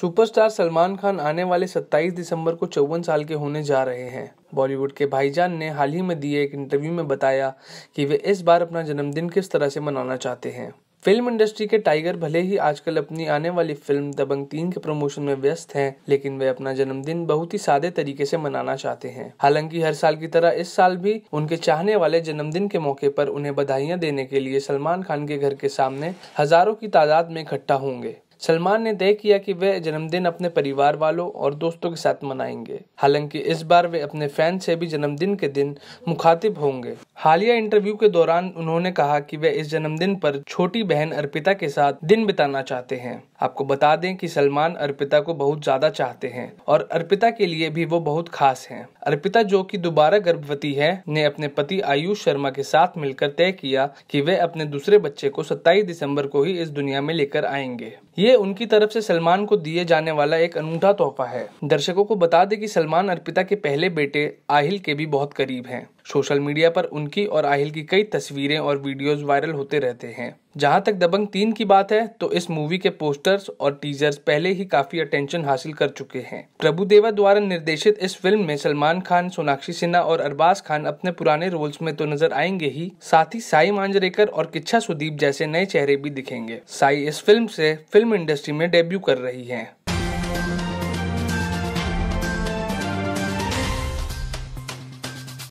Superstar Salman Khan आने वाले 27 दिसंबर को चौवन साल के होने जा रहे हैं बॉलीवुड के भाईजान ने हाल ही में दिए एक इंटरव्यू में बताया कि वे इस बार अपना जन्मदिन किस तरह से मनाना चाहते हैं फिल्म इंडस्ट्री के टाइगर भले ही आजकल अपनी आने वाली फिल्म दबंग तीन के प्रमोशन में व्यस्त हैं, लेकिन वे अपना जन्मदिन बहुत ही सादे तरीके से मनाना चाहते हैं हालांकि हर साल की तरह इस साल भी उनके चाहने वाले जन्मदिन के मौके पर उन्हें बधाइयां देने के लिए सलमान खान के घर के सामने हजारों की तादाद में इकट्ठा होंगे सलमान ने तय किया कि वे जन्मदिन अपने परिवार वालों और दोस्तों के साथ मनाएंगे हालांकि इस बार वे अपने फैन से भी जन्मदिन के दिन मुखातिब होंगे हालिया इंटरव्यू के दौरान उन्होंने कहा कि वे इस जन्मदिन पर छोटी बहन अर्पिता के साथ दिन बिताना चाहते हैं आपको बता दें कि सलमान अर्पिता को बहुत ज़्यादा चाहते हैं और अर्पिता के लिए भी वो बहुत खास हैं। अर्पिता जो कि दोबारा गर्भवती है ने अपने पति आयुष शर्मा के साथ मिलकर तय किया कि वे अपने दूसरे बच्चे को 27 दिसंबर को ही इस दुनिया में लेकर आएंगे ये उनकी तरफ से सलमान को दिए जाने वाला एक अनूठा तोहफा है दर्शकों को बता दे की सलमान अर्पिता के पहले बेटे आहिल के भी बहुत करीब है सोशल मीडिया पर उनकी और आहिल की कई तस्वीरें और वीडियोस वायरल होते रहते हैं जहां तक दबंग तीन की बात है तो इस मूवी के पोस्टर्स और टीजर्स पहले ही काफी अटेंशन हासिल कर चुके हैं प्रभु देवा द्वारा निर्देशित इस फिल्म में सलमान खान सोनाक्षी सिन्हा और अरबाज खान अपने पुराने रोल्स में तो नजर आएंगे ही साथ ही साई मांजरेकर और किच्छा सुदीप जैसे नए चेहरे भी दिखेंगे साई इस फिल्म से फिल्म इंडस्ट्री में डेब्यू कर रही है